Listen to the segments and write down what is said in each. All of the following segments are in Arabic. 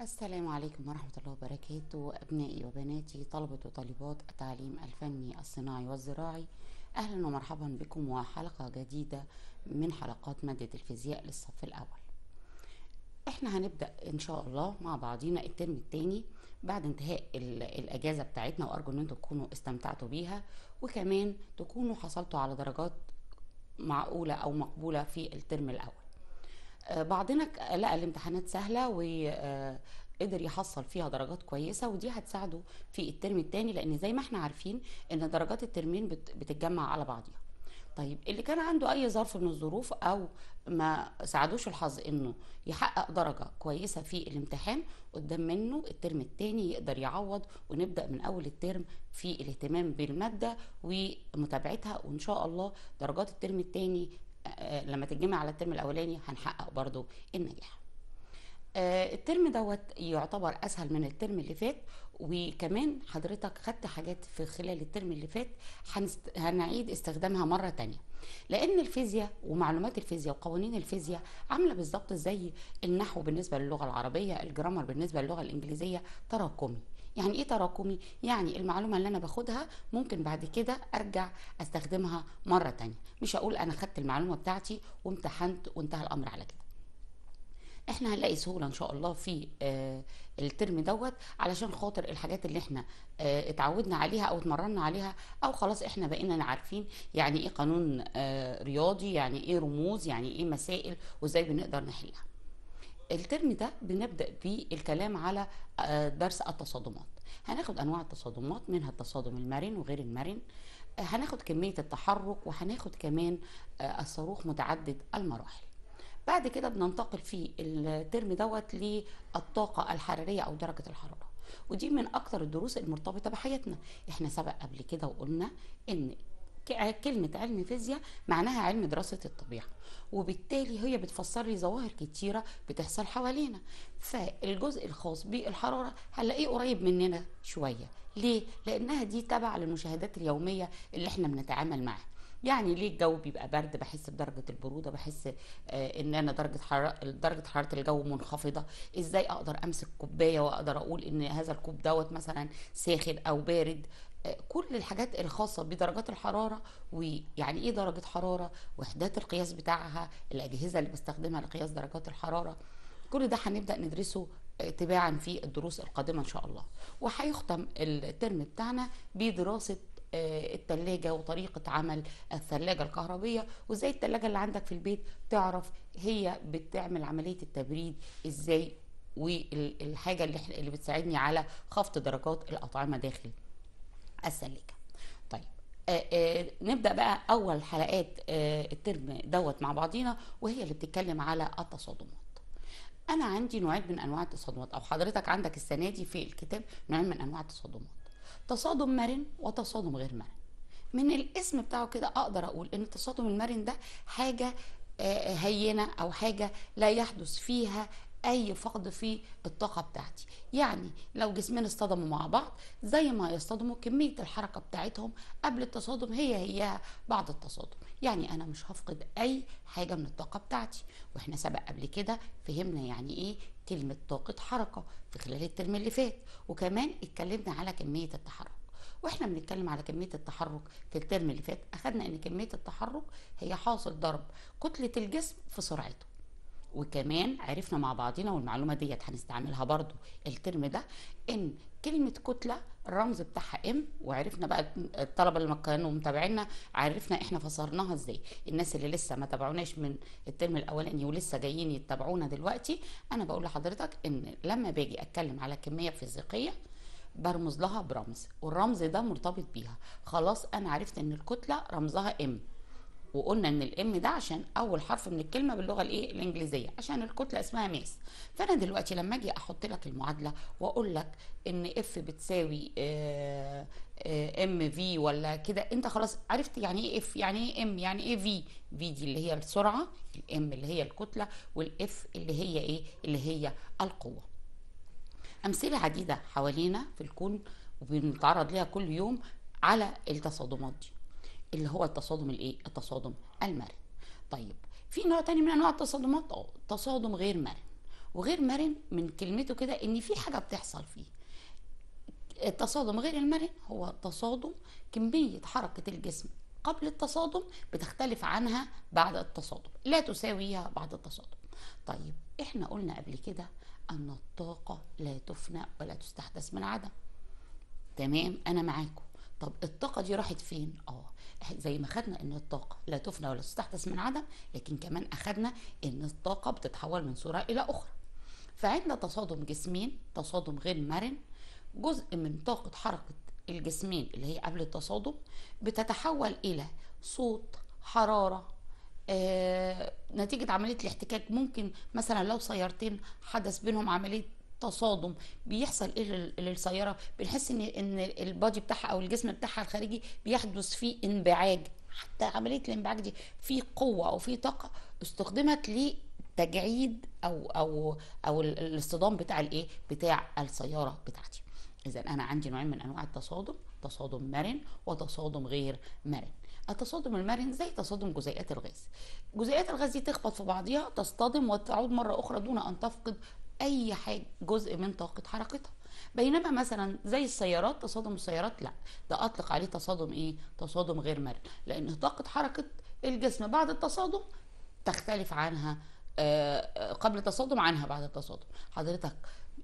السلام عليكم ورحمة الله وبركاته أبنائي وبناتي طلبة وطالبات التعليم الفني الصناعي والزراعي أهلا ومرحبا بكم وحلقة جديدة من حلقات مادة الفيزياء للصف الأول احنا هنبدأ إن شاء الله مع بعضينا الترم الثاني بعد انتهاء الأجازة بتاعتنا وأرجو أن انتم تكونوا استمتعتوا بيها وكمان تكونوا حصلتوا على درجات معقولة أو مقبولة في الترم الأول آه، بعضنا لقى الامتحانات سهله وقدر آه، يحصل فيها درجات كويسه ودي هتساعده في الترم الثاني لان زي ما احنا عارفين ان درجات الترمين بتتجمع على بعضيها طيب اللي كان عنده اي ظرف من الظروف او ما ساعدوش الحظ انه يحقق درجه كويسه في الامتحان قدام منه الترم الثاني يقدر يعوض ونبدا من اول الترم في الاهتمام بالماده ومتابعتها وان شاء الله درجات الترم الثاني لما تتجمع على الترم الاولاني هنحقق برضو النجاح آه، الترم دوت يعتبر اسهل من الترم اللي فات وكمان حضرتك خدت حاجات في خلال الترم اللي فات هنعيد استخدامها مرة تانية لان الفيزياء ومعلومات الفيزياء وقوانين الفيزياء عاملة بالظبط زي النحو بالنسبة للغة العربية الجرامر بالنسبة للغة الانجليزية تراكمي يعني ايه تراكمي يعني المعلومه اللي انا باخدها ممكن بعد كده ارجع استخدمها مره تانية مش هقول انا خدت المعلومه بتاعتي وامتحنت وانتهى الامر على كده احنا هنلاقي سهوله ان شاء الله في آه، الترم دوت علشان خاطر الحاجات اللي احنا آه، اتعودنا عليها او اتمرنا عليها او خلاص احنا بقينا عارفين يعني ايه قانون آه، رياضي يعني ايه رموز يعني ايه مسائل وازاي بنقدر نحلها الترم ده بنبدا بالكلام على آه، درس التصادمات هناخد انواع التصادمات منها التصادم المرن وغير المرن هناخد كميه التحرك وهناخد كمان آه، الصاروخ متعدد المراحل بعد كده بننتقل في الترم دوت للطاقه الحراريه او درجه الحراره ودي من اكتر الدروس المرتبطه بحياتنا احنا سبق قبل كده وقلنا ان آه، كلمة علم فيزياء معناها علم دراسة الطبيعة وبالتالي هي بتفسر لي ظواهر كتيرة بتحصل حوالينا فالجزء الخاص بالحرارة هنلاقيه قريب مننا شوية ليه؟ لأنها دي تبع للمشاهدات اليومية اللي احنا بنتعامل معاها يعني ليه الجو بيبقى برد بحس بدرجه البروده بحس آه ان انا درجه حراره درجه حراره الجو منخفضه ازاي اقدر امسك كوبايه واقدر اقول ان هذا الكوب دوت مثلا ساخن او بارد كل الحاجات الخاصة بدرجات الحرارة ويعني ايه درجة حرارة وحدات القياس بتاعها الأجهزة اللي بستخدمها لقياس درجات الحرارة كل ده هنبدأ ندرسه آه، تباعا في الدروس القادمة إن شاء الله وهيختم الترم بتاعنا بدراسة آه، التلاجة وطريقة عمل الثلاجة الكهربية وازاي التلاجة اللي عندك في البيت تعرف هي بتعمل عملية التبريد ازاي والحاجة اللي بتساعدني على خفض درجات الأطعمة داخل السليكه طيب آآ آه، آآ آه، نبدا بقى اول حلقات آه، الترم دوت مع بعضينا وهي اللي بتتكلم على التصادمات انا عندي نوعين من انواع التصادمات او حضرتك عندك السنه دي في الكتاب نوعين من انواع التصادمات تصادم مرن وتصادم غير مرن من الاسم بتاعه كده اقدر اقول ان التصادم المرن ده حاجه هينه او حاجه لا يحدث فيها اي فقد في الطاقه بتاعتي يعني لو جسمين اصطدموا مع بعض زي ما يصطدموا كميه الحركه بتاعتهم قبل التصادم هي هي بعد التصادم يعني انا مش هفقد اي حاجه من الطاقه بتاعتي واحنا سبق قبل كده فهمنا يعني ايه كلمه طاقه حركه في خلال الترم اللي فات وكمان اتكلمنا على كميه التحرك واحنا بنتكلم على كميه التحرك في الترم اللي فات اخذنا ان كميه التحرك هي حاصل ضرب كتله الجسم في سرعته وكمان عرفنا مع بعضنا والمعلومه ديت هنستعملها برضو الترم ده ان كلمه كتله الرمز بتاعها ام وعرفنا بقى الطلبه اللي كانوا متابعينا عرفنا احنا فسرناها ازاي الناس اللي لسه ما تابعوناش من الترم الاولاني ولسه جايين يتابعونا دلوقتي انا بقول لحضرتك ان لما باجي اتكلم على كميه فيزيقيه برمز لها برمز والرمز ده مرتبط بيها خلاص انا عرفت ان الكتله رمزها ام وقلنا ان الام ده عشان اول حرف من الكلمه باللغه الايه الانجليزيه عشان الكتله اسمها ماس فانا دلوقتي لما اجي احط لك المعادله واقول لك ان اف بتساوي ام آه، في آه، ولا كده انت خلاص عرفت يعني ايه اف يعني ايه ام يعني ايه في في دي اللي هي السرعه الام اللي هي الكتله والاف اللي هي ايه اللي هي القوه امثله عديده حوالينا في الكون وبنتعرض لها كل يوم على التصادمات دي اللي هو التصادم الايه التصادم المرن طيب في نوع تاني من انواع التصادمات اه تصادم غير مرن وغير مرن من كلمته كده ان في حاجه بتحصل فيه التصادم غير المرن هو تصادم كميه حركه الجسم قبل التصادم بتختلف عنها بعد التصادم لا تساويها بعد التصادم طيب احنا قلنا قبل كده ان الطاقه لا تفنى ولا تستحدث من عدم تمام انا معاكم طب الطاقه دي راحت فين اه زي ما خدنا ان الطاقه لا تفنى ولا تستحدث من عدم لكن كمان اخدنا ان الطاقه بتتحول من صوره الى اخرى فعندنا تصادم جسمين تصادم غير مرن جزء من طاقه حركه الجسمين اللي هي قبل التصادم بتتحول الى صوت حراره آه، نتيجة عملية الاحتكاك ممكن مثلا لو سيارتين حدث بينهم عملية تصادم بيحصل ايه للسياره بنحس ان ان البادي بتاعها او الجسم بتاعها الخارجي بيحدث فيه انبعاج حتى عمليه الانبعاج دي في قوه او في طاقه استخدمت لتجعيد او او او الاصطدام بتاع الايه بتاع السياره بتاعتي اذا انا عندي نوعين من انواع التصادم تصادم مرن وتصادم غير مرن التصادم المرن زي تصادم جزيئات الغاز جزيئات الغاز دي تخبط في بعضها تصطدم وتعود مرة أخرى دون أن تفقد اي حاجه جزء من طاقه حركتها بينما مثلا زي السيارات تصادم السيارات لا ده اطلق عليه تصادم ايه تصادم غير مرن لان طاقه حركه الجسم بعد التصادم تختلف عنها آه، آه، قبل التصادم عنها بعد التصادم حضرتك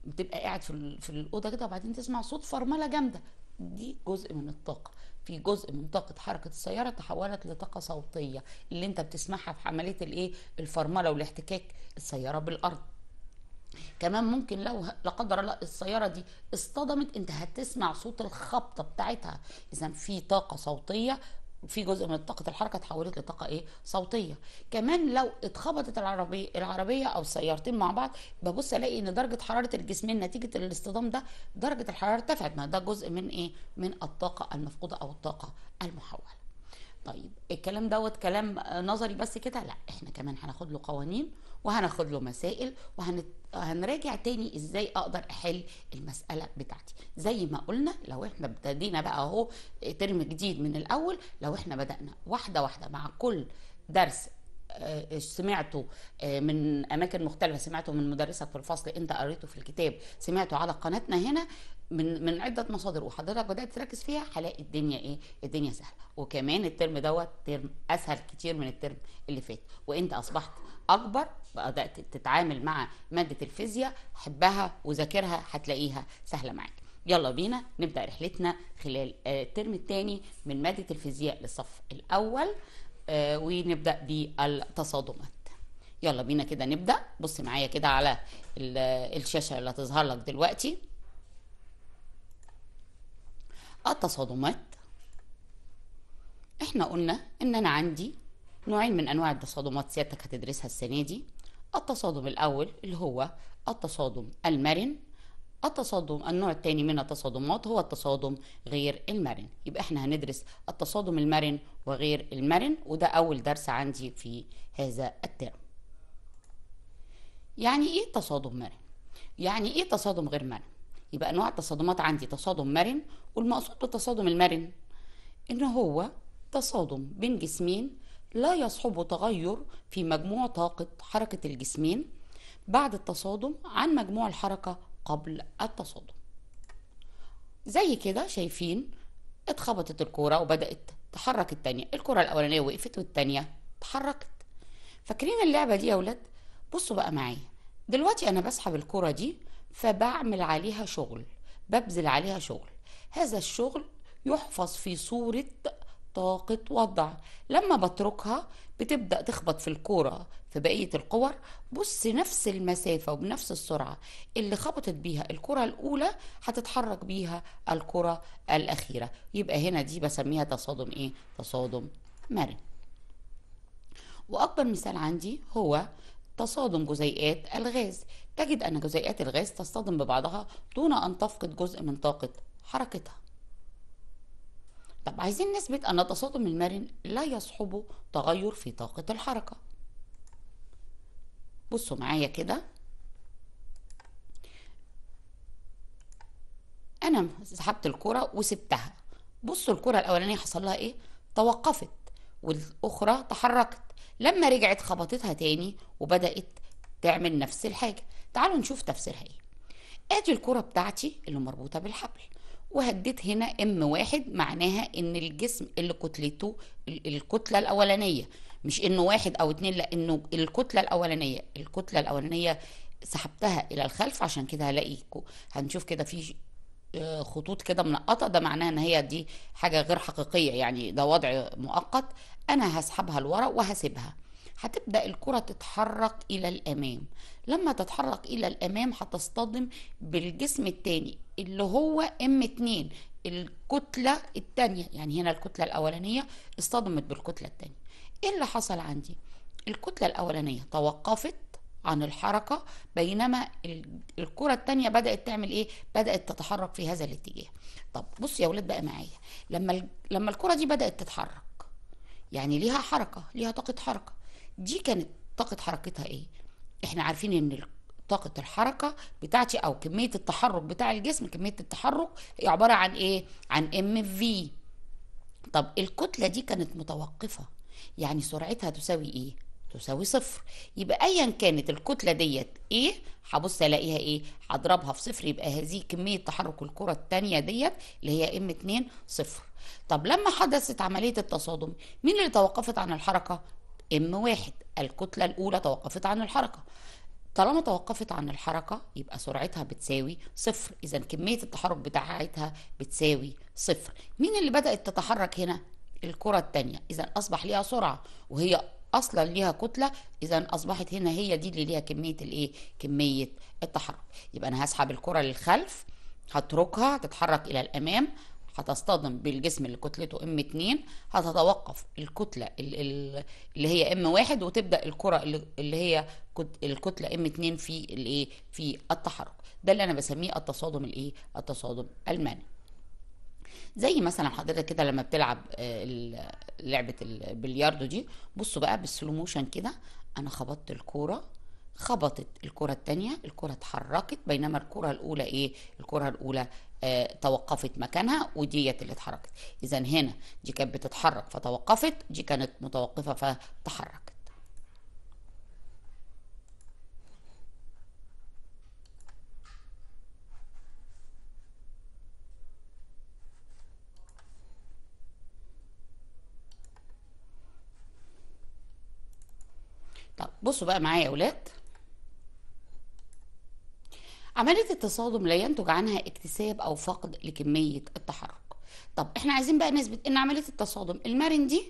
بتبقى قاعد في في الاوضه كده وبعدين تسمع صوت فرمله جامده دي جزء من الطاقه في جزء من طاقه حركه السياره تحولت لطاقه صوتيه اللي انت بتسمعها في عمليه الايه الفرمله والاحتكاك السياره بالارض كمان ممكن لو لا قدر الله السياره دي اصطدمت انت هتسمع صوت الخبطه بتاعتها اذا في طاقه صوتيه في جزء من طاقة الحركة اتحولت لطاقة ايه؟ صوتية. كمان لو اتخبطت العربية العربية أو السيارتين مع بعض ببص ألاقي إن درجة حرارة الجسمين نتيجة الاصطدام ده درجة الحرارة ارتفعت، ما ده جزء من ايه؟ من الطاقة المفقودة أو الطاقة المحولة. طيب الكلام دوت كلام نظري بس كده؟ لا، احنا كمان هناخد له قوانين وهناخد له مسائل وهنراجع تاني ازاي اقدر احل المساله بتاعتي زي ما قلنا لو احنا ابتدينا بقى اهو ترم آه، جديد من الاول لو احنا بدانا واحده واحده مع كل درس آه، سمعته آه، من اماكن مختلفه سمعته من مدرسك في الفصل انت قريته في الكتاب سمعته على قناتنا هنا من من عده مصادر وحضرتك بدات تركز فيها هلاقي الدنيا ايه الدنيا سهله وكمان الترم دوت ترم اسهل كتير من الترم اللي فات وانت اصبحت اكبر بدات تتعامل مع ماده الفيزياء حبها وذاكرها هتلاقيها سهله معاك يلا بينا نبدا رحلتنا خلال آه، الترم الثاني من ماده الفيزياء للصف الاول آه، ونبدا بالتصادمات يلا بينا كده نبدا بص معايا كده على آه، الشاشه اللي هتظهر لك دلوقتي التصادمات احنا قلنا ان انا عندي نوعين من انواع التصادمات سيادتك هتدرسها السنه دي التصادم الاول اللي هو التصادم المرن التصادم النوع الثاني من التصادمات هو التصادم غير المرن يبقى احنا هندرس التصادم المرن وغير المرن وده اول درس عندي في هذا الترم يعني ايه تصادم مرن يعني ايه تصادم غير مرن يبقى انواع التصادمات عندي تصادم مرن والمقصود بالتصادم المرن ان هو تصادم بين جسمين لا يصحب تغير في مجموع طاقة حركة الجسمين بعد التصادم عن مجموع الحركة قبل التصادم زي كده شايفين اتخبطت الكورة وبدأت تحرك التانية الكرة الأولانية وقفت والتانية اتحركت فاكرين اللعبة دي يا ولاد بصوا بقى معايا دلوقتي أنا بسحب الكرة دي فبعمل عليها شغل ببذل عليها شغل هذا الشغل يحفظ في صورة طاقة وضع لما بتركها بتبدأ تخبط في الكورة في بقية الكور بص نفس المسافة وبنفس السرعة اللي خبطت بيها الكرة الأولى هتتحرك بيها الكرة الأخيرة يبقى هنا دي بسميها تصادم إيه؟ تصادم مرن وأكبر مثال عندي هو تصادم جزيئات الغاز تجد أن جزيئات الغاز تصطدم ببعضها دون أن تفقد جزء من طاقة حركتها طب عايزين نثبت أن التصادم المرن لا يصحبه تغير في طاقة الحركة بصوا معايا كده أنا سحبت الكرة وسبتها بصوا الكرة الأولانية حصل لها إيه توقفت والأخرى تحركت لما رجعت خبطتها تاني وبدأت تعمل نفس الحاجة تعالوا نشوف تفسيرها إيه آدي الكرة بتاعتي اللي مربوطة بالحبل وهديت هنا ام واحد معناها ان الجسم اللي كتلته الكتله الاولانيه مش انه واحد او اتنين لا انه الكتله الاولانيه الكتله الاولانيه سحبتها الى الخلف عشان كده هلاقي هنشوف كده في آه، خطوط كده منقطه ده معناها ان هي دي حاجه غير حقيقيه يعني ده وضع مؤقت انا هسحبها لورا وهسيبها هتبدا الكره تتحرك الى الامام لما تتحرك الى الامام هتصطدم بالجسم الثاني اللي هو ام 2 الكتله الثانيه يعني هنا الكتله الاولانيه اصطدمت بالكتله الثانيه ايه اللي حصل عندي الكتله الاولانيه توقفت عن الحركة بينما الكرة الثانيه بدأت تعمل ايه؟ بدأت تتحرك في هذا الاتجاه. طب بص يا ولاد بقى معايا لما لما الكرة دي بدأت تتحرك يعني ليها حركة ليها طاقة حركة دي كانت طاقة حركتها ايه؟ احنا عارفين ان طاقة الحركة بتاعتي او كمية التحرك بتاع الجسم كمية التحرك هي عبارة عن ايه عن ام في طب الكتلة دي كانت متوقفة يعني سرعتها تساوي ايه تساوي صفر يبقى ايا كانت الكتلة ديت ايه هبص الاقيها ايه هضربها في صفر يبقى هذه كمية تحرك الكرة التانية ديت اللي هي ام 2 صفر طب لما حدثت عملية التصادم مين اللي توقفت عن الحركة ام واحد الكتلة الأولى توقفت عن الحركة طالما توقفت عن الحركة يبقى سرعتها بتساوي صفر إذا كمية التحرك بتاعتها بتساوي صفر مين اللي بدأت تتحرك هنا؟ الكرة الثانيه إذا أصبح ليها سرعة وهي اصلا ليها كتله اذا اصبحت هنا هي دي اللي ليها كميه الايه كميه التحرك يبقى انا هسحب الكره للخلف هتركها تتحرك الى الامام هتصطدم بالجسم اللي كتلته ام 2 هتتوقف الكتله اللي هي ام 1 وتبدا الكره اللي هي الكتله ام 2 في الايه في التحرك ده اللي انا بسميه التصادم الايه التصادم المانع زي مثلا حضرتك كده لما بتلعب آه، لعبه البلياردو دي بصوا بقى بالسلو موشن كده انا خبطت الكوره خبطت الكرة الثانيه الكرة اتحركت بينما الكرة الأولى إيه؟ الكرة الأولى آه، توقفت مكانها وديت اللي اتحركت اذا هنا دي كانت بتتحرك فتوقفت دي كانت متوقفه فتحركت طب بصوا بقى معايا يا اولاد عملية التصادم لا ينتج عنها اكتساب أو فقد لكمية التحرك طب احنا عايزين بقى نثبت ان عمليه التصادم المرن دي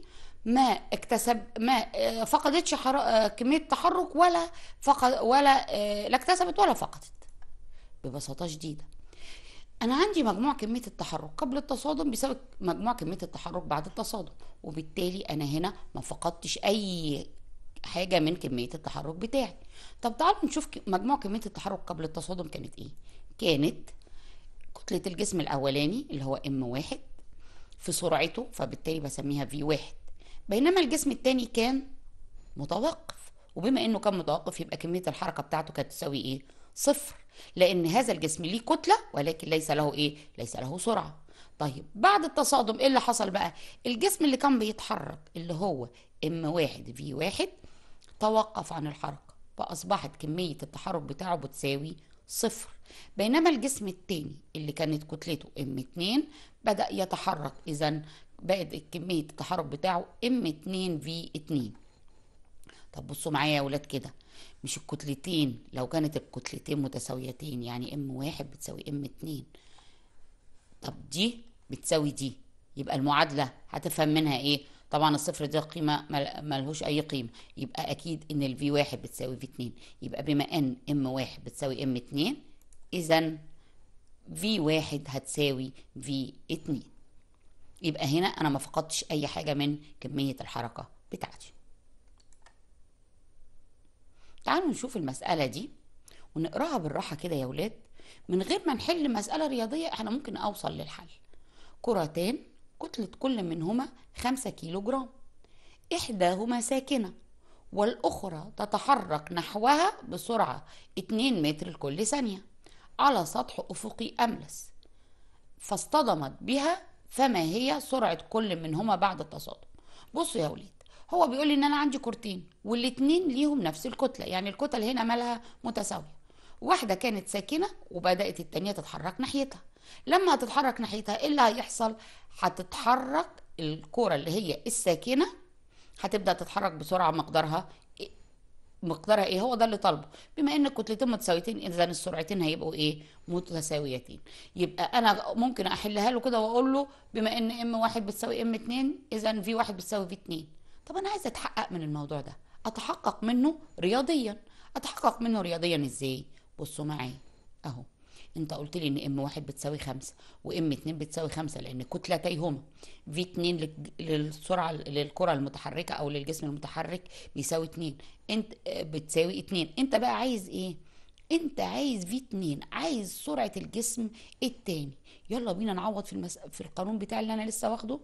ما اكتسب ما آه، فقدتش حر... آه، كميه تحرك ولا فقد ولا آه، لا اكتسبت ولا فقدت ببساطه شديده انا عندي مجموع كميه التحرك قبل التصادم بسبب مجموع كميه التحرك بعد التصادم وبالتالي انا هنا ما فقدتش اي حاجه من كميه التحرك بتاعي طب تعالوا نشوف مجموع كميه التحرك قبل التصادم كانت ايه كانت كتله الجسم الاولاني اللي هو ام واحد في سرعته فبالتالي بسميها في واحد بينما الجسم الثاني كان متوقف وبما انه كان متوقف يبقى كميه الحركه بتاعته كانت تساوي ايه صفر لان هذا الجسم ليه كتله ولكن ليس له ايه ليس له سرعه طيب بعد التصادم ايه اللي حصل بقى الجسم اللي كان بيتحرك اللي هو ام واحد في واحد توقف عن الحركة فأصبحت كمية التحرك بتاعه بتساوي صفر بينما الجسم التاني اللي كانت كتلته ام 2 بدأ يتحرك إذا بقت كمية التحرك بتاعه ام 2 في 2 طب بصوا معايا يا ولاد كده مش الكتلتين لو كانت الكتلتين متساويتين يعني ام 1 بتساوي ام 2 طب دي بتساوي دي يبقى المعادلة هتفهم منها ايه طبعا الصفر ده قيمه ملهوش اي قيمه يبقى اكيد ان الفي واحد بتساوي في اتنين يبقى بما ان ام واحد بتساوي ام اتنين اذا في واحد هتساوي في اتنين يبقى هنا انا ما فقدتش اي حاجه من كميه الحركه بتاعتي تعالوا نشوف المساله دي ونقراها بالراحه كده يا ولاد من غير ما نحل مساله رياضيه احنا ممكن اوصل للحل كرتين كتلة كل منهما خمسة كيلو جرام إحداهما ساكنة والأخرى تتحرك نحوها بسرعة 2 متر لكل ثانية على سطح أفقي أملس فاصطدمت بها فما هي سرعة كل منهما بعد التصادم بصوا يا وليد هو بيقول لي ان انا عندي كورتين والاتنين ليهم نفس الكتله يعني الكتل هنا مالها متساويه واحده كانت ساكنه وبدات التانيه تتحرك ناحيتها لما هتتحرك ناحيتها ايه اللي هيحصل هتتحرك الكرة اللي هي الساكنة هتبدأ تتحرك بسرعة مقدارها مقدارها ايه هو ده اللي طالبه بما ان الكتلتين متساويتين اذا السرعتين هيبقوا ايه متساويتين يبقى انا ممكن احلها له كده واقول له بما ان ام واحد بتساوي ام اتنين اذا في واحد بتساوي في اتنين طب انا عايزه اتحقق من الموضوع ده اتحقق منه رياضيا اتحقق منه رياضيا ازاي بصوا معايا اهو انت قلت لي ان ام واحد بتساوي خمسة وام اتنين بتساوي خمسة لان كتلتيهما في اتنين للسرعة للكرة المتحركة او للجسم المتحرك بيساوي اتنين انت آه، بتساوي اتنين انت بقى عايز ايه انت عايز في اتنين عايز سرعة الجسم التاني يلا بينا نعوض في, المس... في القانون بتاع اللي انا لسه واخده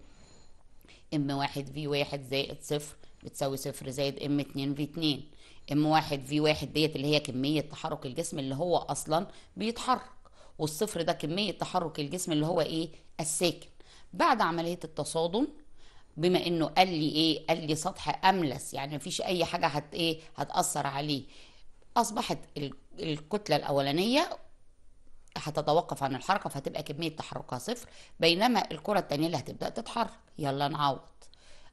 ام واحد في واحد زائد صفر بتساوي صفر زائد ام اتنين في اتنين ام واحد في واحد ديت اللي هي كمية تحرك الجسم اللي هو اصلا بيتحرك والصفر ده كميه تحرك الجسم اللي هو ايه الساكن بعد عمليه التصادم بما انه قال لي ايه قال لي سطح املس يعني مفيش اي حاجه هت ايه هتاثر عليه اصبحت الكتله الاولانيه هتتوقف عن الحركه فهتبقى كميه تحركها صفر بينما الكره الثانيه اللي هتبدا تتحرك يلا نعوض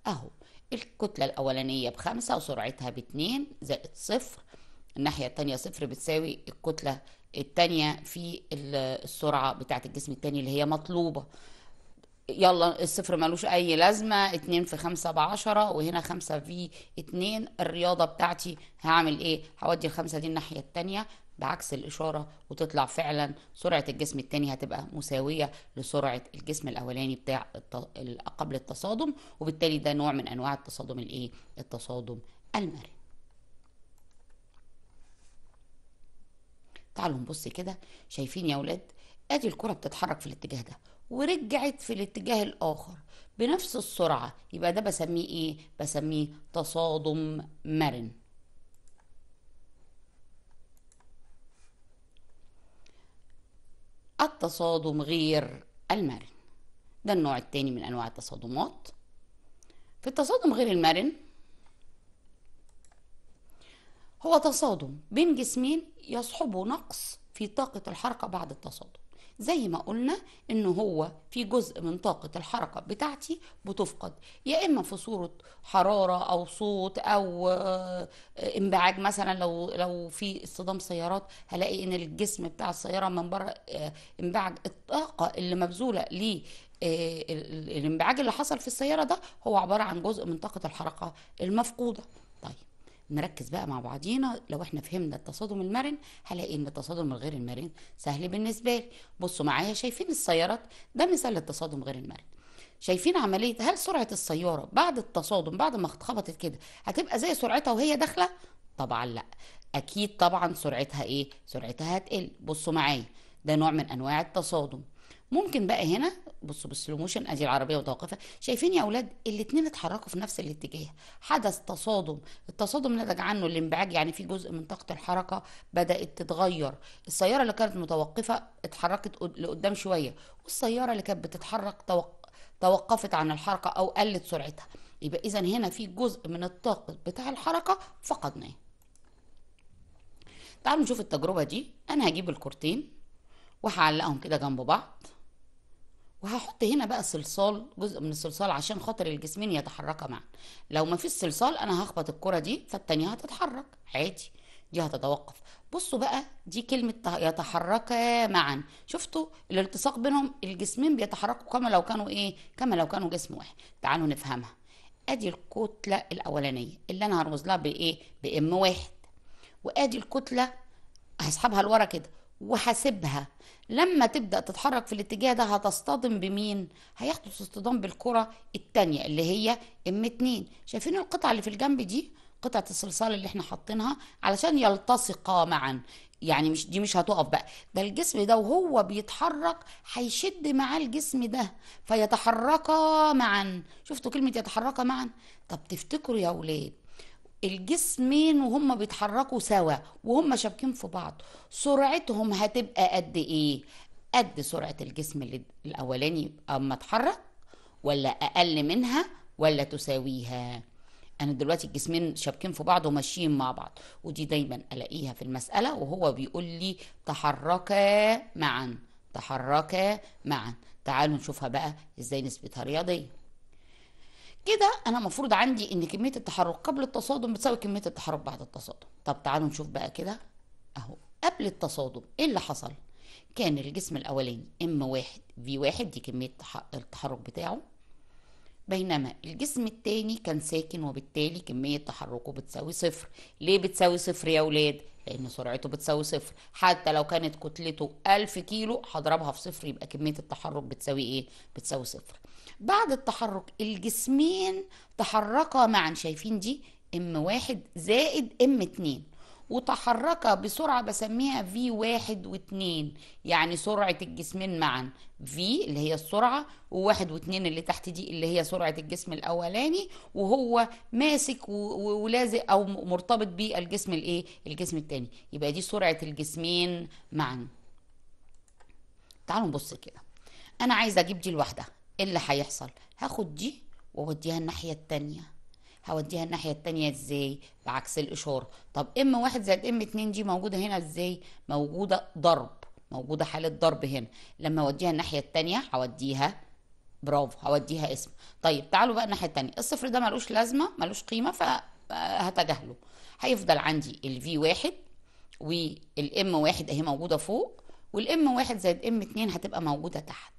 اهو الكتله الاولانيه بخمسه وسرعتها باتنين زائد صفر الناحيه الثانيه صفر بتساوي الكتله التانية في السرعة بتاعة الجسم التاني اللي هي مطلوبة يلا الصفر ملوش أي لازمة اتنين في خمسة بعشرة وهنا خمسة في اتنين الرياضة بتاعتي هعمل ايه هودي الخمسة دي الناحية التانية بعكس الإشارة وتطلع فعلا سرعة الجسم التاني هتبقى مساوية لسرعة الجسم الأولاني بتاع قبل التصادم وبالتالي ده نوع من أنواع التصادم الإيه؟ التصادم المرن تعالوا نبص كده شايفين يا ولاد ادي الكره بتتحرك في الاتجاه ده ورجعت في الاتجاه الاخر بنفس السرعه يبقى ده بسميه ايه بسميه تصادم مرن التصادم غير المرن ده النوع الثاني من انواع التصادمات في التصادم غير المرن هو تصادم بين جسمين يصحبه نقص في طاقة الحركة بعد التصادم زي ما قلنا ان هو في جزء من طاقة الحركة بتاعتي بتفقد يا اما في صورة حرارة او صوت او آه، انبعاج مثلا لو لو في اصطدام سيارات هلاقي ان الجسم بتاع السيارة من بره آه، انبعج الطاقة اللي مبذولة ليه آه، الانبعاج اللي حصل في السياره ده هو عباره عن جزء من طاقه الحركه المفقوده نركز بقى مع بعضينا لو احنا فهمنا التصادم المرن هلاقي ان التصادم الغير المرن سهل بالنسبه لي بصوا معايا شايفين السيارات ده مثال للتصادم غير المرن شايفين عمليه هل سرعه السياره بعد التصادم بعد ما اتخبطت كده هتبقى زي سرعتها وهي داخله طبعا لا اكيد طبعا سرعتها ايه سرعتها هتقل بصوا معايا ده نوع من انواع التصادم ممكن بقى هنا بصوا بالسلو موشن ادي العربيه متوقفه شايفين يا اولاد الاثنين اتحركوا في نفس الاتجاه حدث تصادم التصادم نتج عنه الانبعاج يعني في جزء من طاقه الحركه بدات تتغير السياره اللي كانت متوقفه اتحركت لقدام شويه والسياره اللي كانت بتتحرك توقفت عن الحركه او قلت سرعتها يبقى اذا هنا في جزء من الطاقه بتاع الحركه فقدناه تعالوا نشوف التجربه دي انا هجيب الكورتين وهعلقهم كده جنب بعض وهحط هنا بقى صلصال جزء من الصلصال عشان خاطر الجسمين يتحركا معا لو ما فيش صلصال انا هخبط الكره دي فالتانية هتتحرك عادي دي هتتوقف بصوا بقى دي كلمة يتحركا معا شفتوا الالتصاق بينهم الجسمين بيتحركوا كما لو كانوا ايه كما لو كانوا جسم واحد تعالوا نفهمها ادي الكتلة الاولانية اللي انا هرمز لها بايه بام واحد وادي الكتلة هسحبها لورا كده وحاسبها لما تبدا تتحرك في الاتجاه ده هتصطدم بمين هيحدث اصطدام بالكره الثانيه اللي هي ام 2 شايفين القطعه اللي في الجنب دي قطعه الصلصال اللي احنا حاطينها علشان يلتصقا معا يعني مش دي مش هتقف بقى ده الجسم ده وهو بيتحرك هيشد معاه الجسم ده فيتحركا معا شفتوا كلمه يتحركا معا طب تفتكروا يا اولاد الجسمين وهم بيتحركوا سوا وهم شابكين في بعض سرعتهم هتبقى قد ايه قد سرعه الجسم الاولاني اما اتحرك ولا اقل منها ولا تساويها انا دلوقتي الجسمين شابكين في بعض وماشيين مع بعض ودي دايما الاقيها في المساله وهو بيقول لي تحركا معا تحركا معا تعالوا نشوفها بقى ازاي نثبتها رياضيه كده انا المفروض عندي ان كميه التحرك قبل التصادم بتساوي كميه التحرك بعد التصادم طب تعالوا نشوف بقى كده اهو قبل التصادم ايه اللي حصل كان الجسم الاولاني ام واحد في واحد دي كميه التحرك بتاعه بينما الجسم التاني كان ساكن وبالتالي كمية تحركه بتساوي صفر ليه بتساوي صفر يا ولاد لأن سرعته بتساوي صفر حتى لو كانت كتلته 1000 كيلو هضربها في صفر يبقى كمية التحرك بتساوي إيه؟ بتساوي صفر بعد التحرك الجسمين تحركا معا شايفين دي ام واحد زائد ام اتنين وتحركة بسرعة بسميها في واحد واتنين يعني سرعة الجسمين معا في اللي هي السرعة وواحد واتنين اللي تحت دي اللي هي سرعة الجسم الأولاني وهو ماسك ولازق أو مرتبط بالجسم الإيه الجسم التاني يبقى دي سرعة الجسمين معا تعالوا نبص كده أنا عايزة أجيب دي لوحدها إيه اللي هيحصل هاخد دي وأوديها الناحية التانية هوديها الناحيه التانية ازاي بعكس الاشاره طب ام واحد زائد ام اتنين دي موجوده هنا ازاي موجوده ضرب موجوده حاله ضرب هنا لما اوديها الناحيه التانية هوديها برافو هوديها اسم طيب تعالوا بقى الناحيه التانية الصفر ده ملوش لازمه ملوش قيمه فهتجاهله هيفضل عندي الفي واحد والام واحد اهي موجوده فوق والام واحد زائد ام اتنين هتبقى موجوده تحت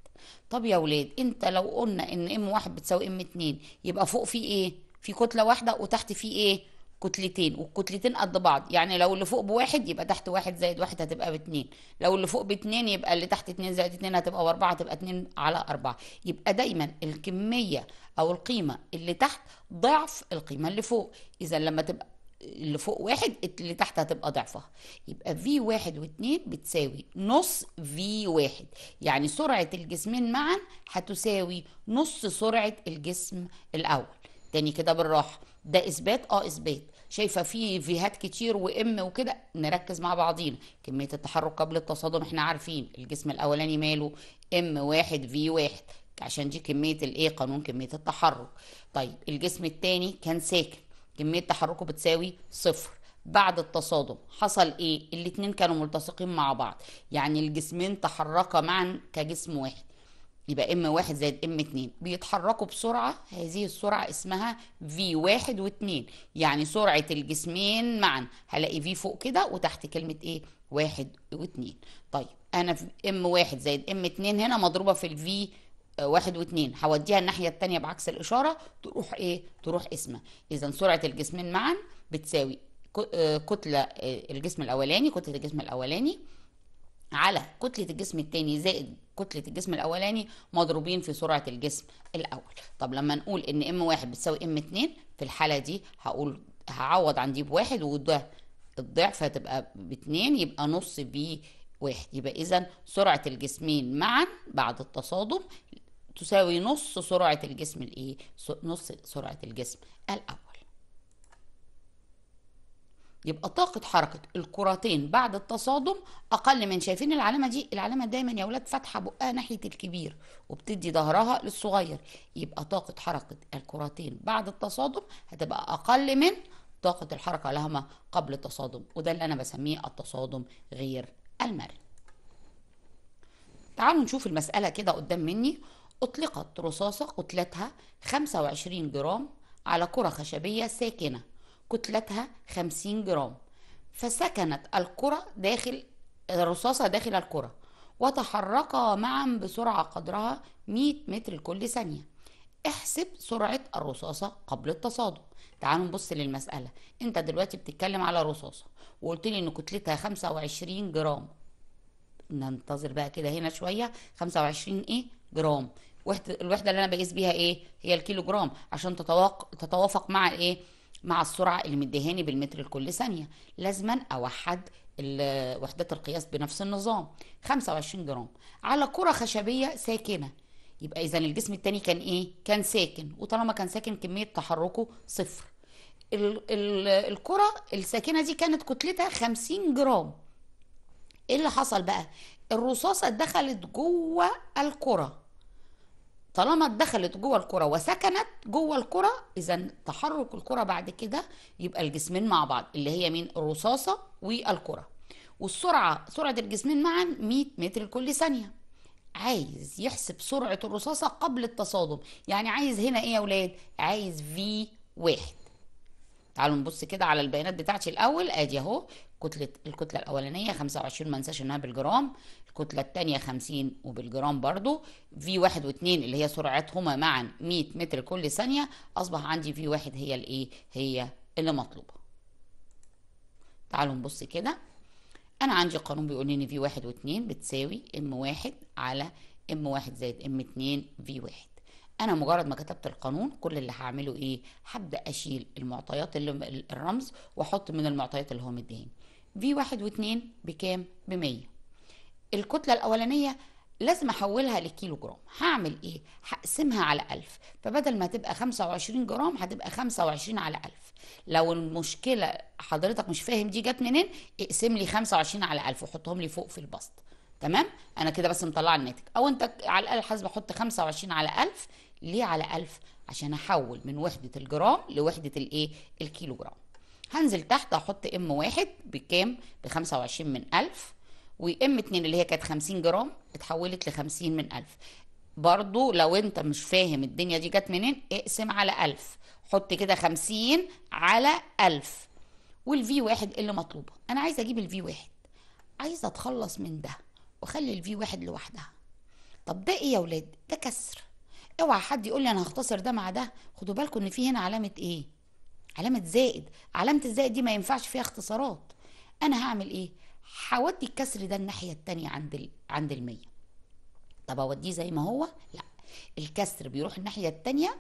طب يا ولاد انت لو قلنا ان ام واحد بتساوي ام اتنين يبقى فوق في ايه في كتله واحده وتحت في ايه كتلتين والكتلتين قد بعض يعني لو اللي فوق بواحد يبقى تحت واحد زائد واحد هتبقى باتنين لو اللي فوق باتنين يبقى اللي تحت اتنين زائد اتنين هتبقى باربعة هتبقى اتنين على اربعة يبقى دايما الكمية او القيمة اللي تحت ضعف القيمة اللي فوق اذا لما تبقى اللي فوق واحد اللي تحت هتبقى ضعفها يبقى في واحد واتنين بتساوي نص في واحد يعني سرعة الجسمين معا هتساوي نص سرعة الجسم الأول تاني كده بالراحه ده اثبات اه اثبات شايفه في فيهات كتير وام وكده نركز مع بعضينا كميه التحرك قبل التصادم احنا عارفين الجسم الاولاني ماله ام واحد في واحد عشان دي كميه الايه قانون كميه التحرك طيب الجسم التاني كان ساكن كميه تحركه بتساوي صفر بعد التصادم حصل ايه الاتنين كانوا ملتصقين مع بعض يعني الجسمين تحركا معا كجسم واحد يبقى ام واحد زائد ام اتنين بيتحركوا بسرعة هذه السرعة اسمها في واحد واتنين يعني سرعة الجسمين معا هلاقي في فوق كده وتحت كلمة ايه واحد واتنين طيب انا في ام واحد زائد ام اتنين هنا مضروبة في الفي واحد واتنين هوديها الناحية التانية بعكس الإشارة تروح ايه تروح اسمها اذا سرعة الجسمين معا بتساوي آه، كتلة آه، الجسم الأولاني كتلة الجسم الأولاني على كتلة الجسم التاني زائد كتله الجسم الاولاني مضروبين في سرعه الجسم الاول طب لما نقول ان ام واحد بتساوي ام اتنين في الحاله دي هقول هعوض عن دي بواحد وده الضعف هتبقى باتنين يبقى نص بي واحد يبقى اذا سرعه الجسمين معا بعد التصادم تساوي نص سرعه الجسم الايه نص سرعه الجسم الاول يبقى طاقة حركة الكرتين بعد التصادم أقل من شايفين العلامة دي العلامة دايما يا ولاد فاتحة بقها ناحية الكبير وبتدي ظهرها للصغير يبقى طاقة حركة الكرتين بعد التصادم هتبقى أقل من طاقة الحركة لهما قبل التصادم وده اللي أنا بسميه التصادم غير المرن تعالوا نشوف المسألة كده قدام مني أطلقت رصاصة كتلتها 25 جرام على كرة خشبية ساكنة كتلتها 50 جرام فسكنت الكرة داخل الرصاصة داخل الكرة وتحركا معا بسرعة قدرها 100 متر كل ثانية احسب سرعة الرصاصة قبل التصادم تعالوا نبص للمسألة انت دلوقتي بتتكلم على رصاصة وقلت لي ان كتلتها 25 جرام ننتظر بقى كده هنا شوية 25 ايه جرام الوحدة اللي انا بقيس بيها ايه هي الكيلو جرام عشان تتوافق مع ايه مع السرعة اللي مديهاني بالمتر لكل ثانية لازما أوحد وحدات القياس بنفس النظام 25 جرام على كرة خشبية ساكنة يبقى إذا الجسم التاني كان إيه؟ كان ساكن وطالما كان ساكن كمية تحركه صفر الكرة الساكنة دي كانت كتلتها 50 جرام ايه اللي حصل بقى الرصاصة دخلت جوه الكرة طالما دخلت جوه الكره وسكنت جوه الكره اذا تحرك الكره بعد كده يبقى الجسمين مع بعض اللي هي مين الرصاصه والكره والسرعه سرعه الجسمين معا 100 متر كل ثانيه عايز يحسب سرعه الرصاصه قبل التصادم يعني عايز هنا ايه يا ولاد عايز في واحد تعالوا نبص كده على البيانات بتاعتي الاول ادي اهو كتلة الكتلة الأولانية 25 ما انساش إنها بالجرام الكتلة الثانية 50 وبالجرام برضو في واحد واثنين اللي هي سرعتهما معا 100 متر كل ثانية أصبح عندي في واحد هي الإيه هي اللي مطلوبة تعالوا نبص كده أنا عندي قانون بيقول لي إن في واحد واثنين بتساوي ام واحد على ام واحد زائد ام اتنين في واحد انا مجرد ما كتبت القانون كل اللي هعمله ايه هبدا اشيل المعطيات اللي الرمز واحط من المعطيات اللي هو مديهاني في واحد واتنين بكام بمية الكتلة الأولانية لازم أحولها لكيلو جرام هعمل إيه؟ هقسمها على ألف فبدل ما تبقى خمسة وعشرين جرام هتبقى خمسة وعشرين على ألف لو المشكلة حضرتك مش فاهم دي جت منين اقسم لي خمسة وعشرين على ألف وحطهم لي فوق في البسط تمام انا كده بس مطلعه الناتج او انت على الأقل الحاسبه حط 25 على 1000 ليه على 1000 عشان احول من وحده الجرام لوحده الايه الكيلو جرام هنزل تحت احط ام واحد بكام ب 25 من 1000 وام اتنين اللي هي كانت 50 جرام اتحولت ل 50 من 1000 برضو لو انت مش فاهم الدنيا دي جت منين اقسم على 1000 حط كده 50 على 1000 والفي واحد اللي مطلوبه انا عايزه اجيب الفي واحد عايزه اتخلص من ده واخلي الفي واحد لوحدها طب ده ايه يا ولاد ده كسر اوعى حد يقول لي انا هختصر ده مع ده خدوا بالكم ان في هنا علامه ايه علامة زائد علامة الزائد دي ما ينفعش فيها اختصارات أنا هعمل إيه؟ هودي الكسر ده الناحية التانية عند ال... عند المية طب أوديه زي ما هو؟ لا الكسر بيروح الناحية التانية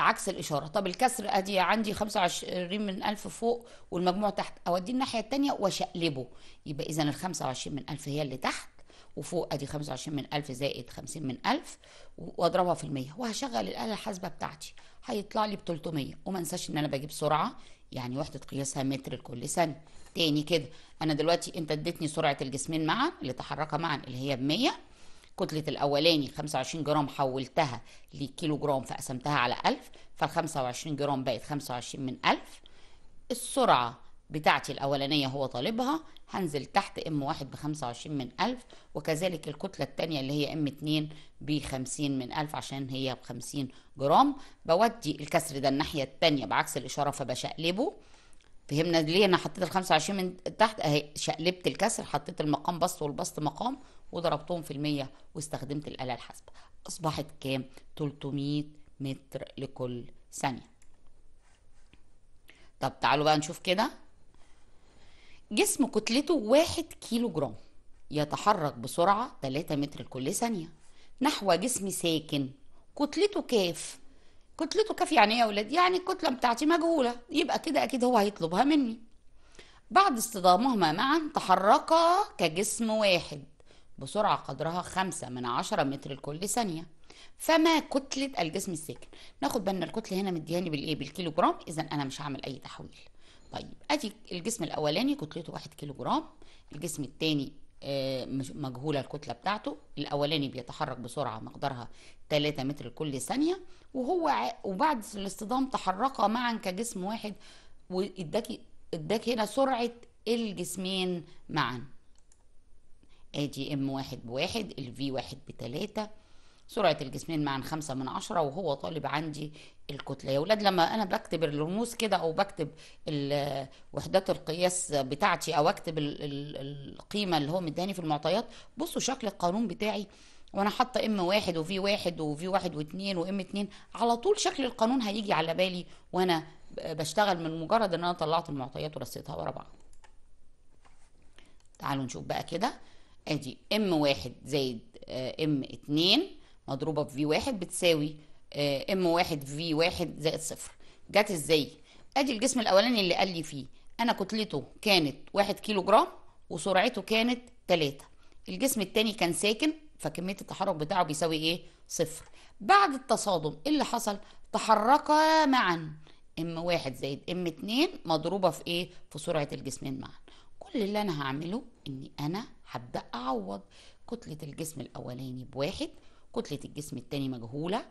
عكس الإشارة طب الكسر أدي عندي 25 من ألف فوق والمجموع تحت أوديه الناحية التانية وأشقلبه يبقى إذا ال 25 من ألف هي اللي تحت وفوق ادي 25 من 1000 زائد 50 من 1000 واضربها في المية وهشغل الآلة الحاسبة بتاعتي هيطلع لي ب 300 وما انساش ان انا بجيب سرعة يعني وحدة قياسها متر لكل ثانية تاني كده انا دلوقتي انت اديتني سرعة الجسمين معا اللي تحركا معا اللي هي ب 100 كتلة الأولاني 25 جرام حولتها لكيلو جرام فقسمتها على 1000 فال 25 جرام بقت 25 من 1000 السرعة بتاعتي الأولانية هو طالبها هنزل تحت ام واحد بخمسة وعشرين من ألف وكذلك الكتلة الثانيه اللي هي ام اتنين بخمسين من ألف عشان هي بخمسين جرام بودي الكسر ده الناحية الثانيه بعكس الإشارة فبشقلبه فهمنا ليه انا حطيت ال 25 من تحت اهي شقلبت الكسر حطيت المقام بسط والبسط مقام وضربتهم في المية واستخدمت الآلة الحاسبة أصبحت كام؟ 300 متر لكل ثانية طب تعالوا بقى نشوف كده جسم كتلته واحد كيلو جرام يتحرك بسرعة 3 متر كل ثانية نحو جسم ساكن كتلته كاف كتلته كاف يعني ايه يا ولاد يعني الكتلة بتاعتي مجهولة يبقى كده أكيد هو هيطلبها مني بعد اصطدامهما معا تحركا كجسم واحد بسرعة قدرها خمسة من عشرة متر لكل ثانية فما كتلة الجسم الساكن ناخد بالنا الكتلة هنا مدياني بالإيه بالكيلو جرام إذا أنا مش هعمل أي تحويل طيب ادي الجسم الاولاني كتلته واحد كيلو جرام الجسم الثاني آه، مجهولة الكتلة بتاعته الأولاني بيتحرك بسرعة مقدارها 3 متر كل ثانية وهو وبعد الاصطدام تحركا معا كجسم واحد واداك اداك هنا سرعة الجسمين معا ادي ام واحد بواحد الفي واحد بتلاتة سرعة الجسمين معا خمسة من عشرة وهو طالب عندي الكتلة يا ولاد لما أنا بكتب الرموز كده أو بكتب وحدات القياس بتاعتي أو أكتب القيمة اللي هو مداني في المعطيات بصوا شكل القانون بتاعي وانا حاطه ام واحد وفي واحد وفي واحد واتنين وام اتنين على طول شكل القانون هيجي على بالي وانا بشتغل من مجرد ان انا طلعت المعطيات ورصيتها ورا بعض تعالوا نشوف بقى كده ادي ام واحد زائد آه، ام اتنين مضروبة في في واحد بتساوي ام آه، واحد في واحد زائد صفر جت ازاي ادي الجسم الاولاني اللي قال لي فيه انا كتلته كانت واحد كيلو جرام وسرعته كانت تلاتة الجسم التاني كان ساكن فكمية التحرك بتاعه بيساوي ايه صفر بعد التصادم ايه اللي حصل تحركا معا ام واحد زائد ام اتنين مضروبة في ايه في سرعة الجسمين معا كل اللي انا هعمله اني انا هبدأ اعوض كتلة الجسم الاولاني بواحد كتلة الجسم التاني مجهولة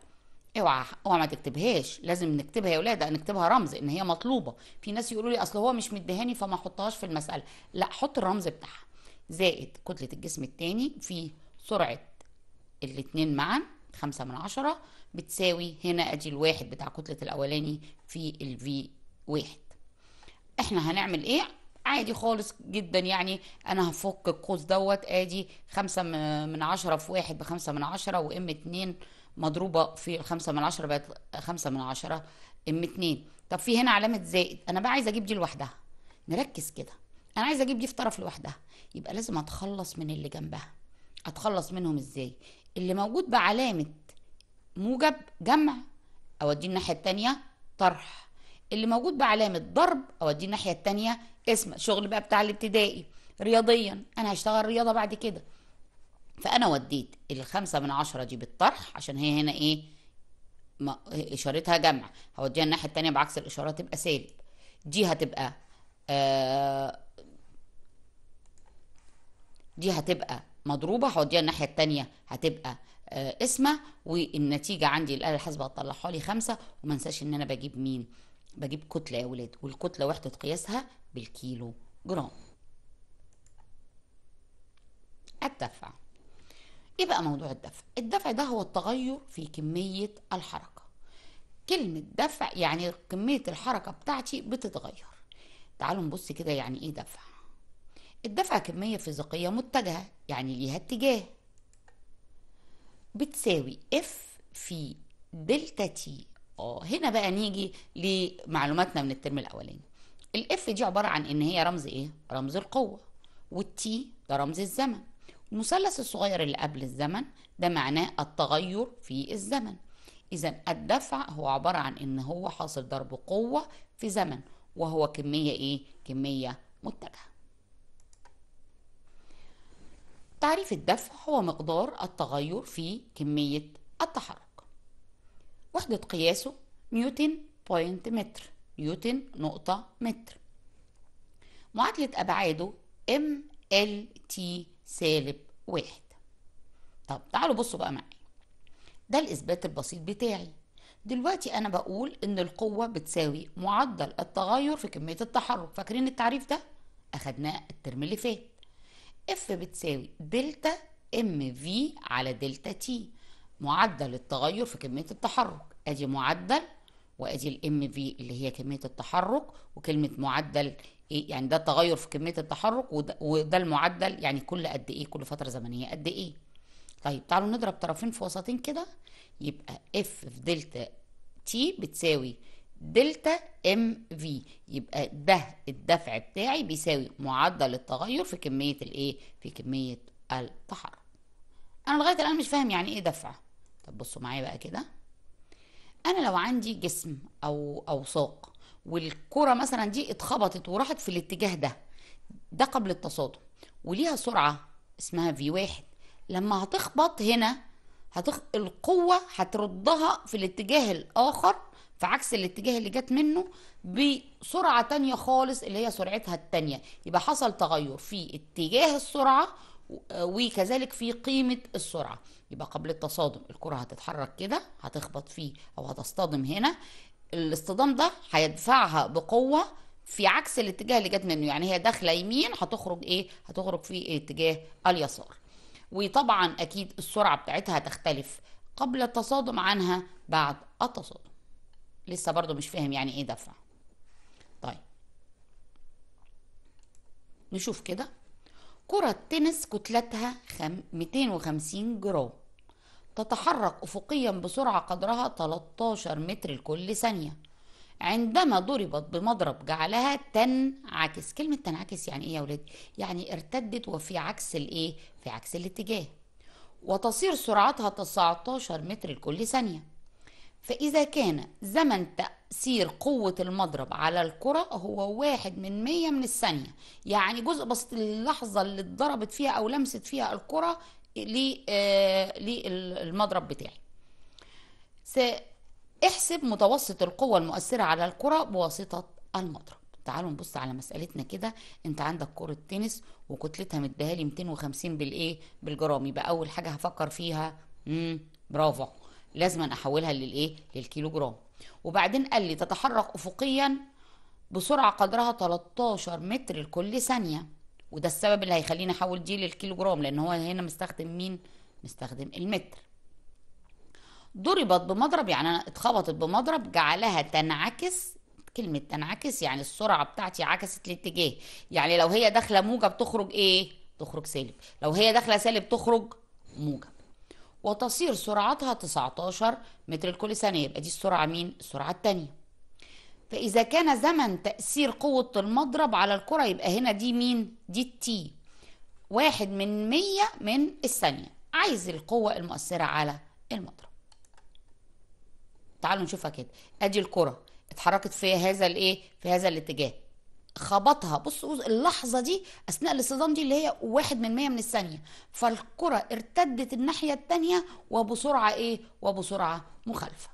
اوعى اوعى ما تكتبهاش لازم نكتبها يا ولاد نكتبها رمز ان هي مطلوبه في ناس يقولوا لي اصل هو مش مدهاني فما احطهاش في المساله لا حط الرمز بتاعها زائد كتله الجسم التاني في سرعه الاتنين معا خمسة من عشرة بتساوي هنا ادي الواحد بتاع كتلة الاولاني في الفي واحد احنا هنعمل ايه عادي خالص جدا يعني انا هفك القوس دوت ادي خمسة من عشرة في واحد بخمسة من عشرة وام اتنين مضروبة في خمسة من عشرة بقت خمسة من عشرة ام اتنين طب في هنا علامة زائد انا بقى عايزة اجيب دي لوحدها نركز كده انا عايزة اجيب دي في طرف لوحدها يبقى لازم اتخلص من اللي جنبها اتخلص منهم ازاي اللي موجود بعلامة موجب جمع اوديه الناحية التانية طرح اللي موجود بعلامة ضرب اوديه الناحية التانية اسم شغل بقى بتاع الابتدائي رياضيا انا هشتغل رياضه بعد كده فانا وديت الخمسه من عشره دي بالطرح عشان هي هنا ايه ما اشارتها جمع هوديها الناحيه الثانيه بعكس الاشاره تبقى سالب دي هتبقى آه دي هتبقى مضروبه هوديها الناحيه الثانيه هتبقى آه اسمه والنتيجه عندي الاله الحاسبه هتطلعها لي خمسه وما انساش ان انا بجيب مين بجيب كتلة يا ولاد والكتلة وحدة قياسها بالكيلو جرام الدفع ايه بقى موضوع الدفع الدفع ده هو التغير في كمية الحركة كلمة دفع يعني كمية الحركة بتاعتي بتتغير تعالوا نبص كده يعني ايه دفع الدفع كمية فيزيقية متجهة يعني ليها اتجاه بتساوي اف في دلتا تي اه هنا بقى نيجي لمعلوماتنا من الترم الاولاني الاف دي عباره عن ان هي رمز ايه رمز القوه والتي ده رمز الزمن المثلث الصغير اللي قبل الزمن ده معناه التغير في الزمن اذا الدفع هو عباره عن ان هو حاصل ضرب قوه في زمن وهو كميه ايه كميه متجهه تعريف الدفع هو مقدار التغير في كميه التحرك وحدة قياسه نيوتن بوينت متر نيوتن نقطة متر معادلة أبعاده ام ال تي سالب واحد طب تعالوا بصوا بقى معايا ده الإثبات البسيط بتاعي دلوقتي أنا بقول إن القوة بتساوي معدل التغير في كمية التحرك فاكرين التعريف ده؟ أخدناه الترم اللي فات اف بتساوي دلتا ام في على دلتا تي معدل التغير في كمية التحرك ادي معدل وادي الام في اللي هي كمية التحرك وكلمة معدل ايه يعني ده التغير في كمية التحرك وده, وده المعدل يعني كل قد ايه كل فترة زمنية قد ايه طيب تعالوا نضرب طرفين في وسطين كده يبقى اف في دلتا تي بتساوي دلتا ام في يبقى ده الدفع بتاعي بيساوي معدل التغير في كميه الايه في كميه التحرك انا لغايه الان مش فاهم يعني ايه دفع طب بصوا معايا بقى كده انا لو عندي جسم او او ساق والكره مثلا دي اتخبطت وراحت في الاتجاه ده ده قبل التصادم وليها سرعه اسمها في واحد لما هتخبط هنا هتخ... القوه هتردها في الاتجاه الاخر في عكس الاتجاه اللي جت منه بسرعه تانية خالص اللي هي سرعتها التانية يبقى حصل تغير في اتجاه السرعه وكذلك في قيمه السرعه يبقى قبل التصادم الكرة هتتحرك كده هتخبط فيه أو هتصطدم هنا الاصطدام ده هيدفعها بقوة في عكس الاتجاه اللي جت منه يعني هي داخلة يمين هتخرج إيه هتخرج في اتجاه اليسار وطبعا أكيد السرعة بتاعتها هتختلف قبل التصادم عنها بعد التصادم لسه برضو مش فاهم يعني ايه دفع طيب نشوف كده كرة التنس كتلتها 250 جرام تتحرك أفقيا بسرعة قدرها 13 متر لكل ثانية عندما ضربت بمضرب جعلها تنعكس كلمة تنعكس يعني إيه يا ولاد؟ يعني ارتدت وفي عكس الإيه؟ في عكس الاتجاه وتصير سرعتها 19 متر لكل ثانية فإذا كان زمن تأثير قوة المضرب على الكرة هو واحد من مية من الثانية يعني جزء بسيط اللحظة اللي اتضربت فيها أو لمست فيها الكرة للمضرب آه، بتاعي احسب متوسط القوة المؤثرة على الكرة بواسطة المضرب تعالوا نبص على مسألتنا كده انت عندك كرة تنس وكتلتها مديها لي 250 بالايه بالجرام يبقى اول حاجة هفكر فيها امم برافو لازم احولها للايه للكيلو جرام وبعدين قال لي تتحرك افقيا بسرعة قدرها 13 متر لكل ثانية وده السبب اللي هيخليني احول دي للكيلو جرام لان هو هنا مستخدم مين مستخدم المتر ضربت بمضرب يعني انا اتخبطت بمضرب جعلها تنعكس كلمة تنعكس يعني السرعة بتاعتي عكست الاتجاه يعني لو هي داخلة موجب تخرج ايه تخرج سالب لو هي داخلة سالب تخرج موجب وتصير سرعتها 19 متر لكل ثانية يبقى دي السرعة مين السرعة التانية فإذا كان زمن تأثير قوة المضرب على الكرة يبقى هنا دي مين؟ دي التي واحد من مية من الثانية عايز القوة المؤثرة على المضرب تعالوا نشوفها كده ادي الكرة اتحركت في هذا الايه في هذا الاتجاه خبطها بصوا بص اللحظه دي اثناء الاصطدام دي اللي هي واحد من مية من الثانيه فالكره ارتدت الناحيه الثانيه وبسرعه ايه وبسرعه مخالفه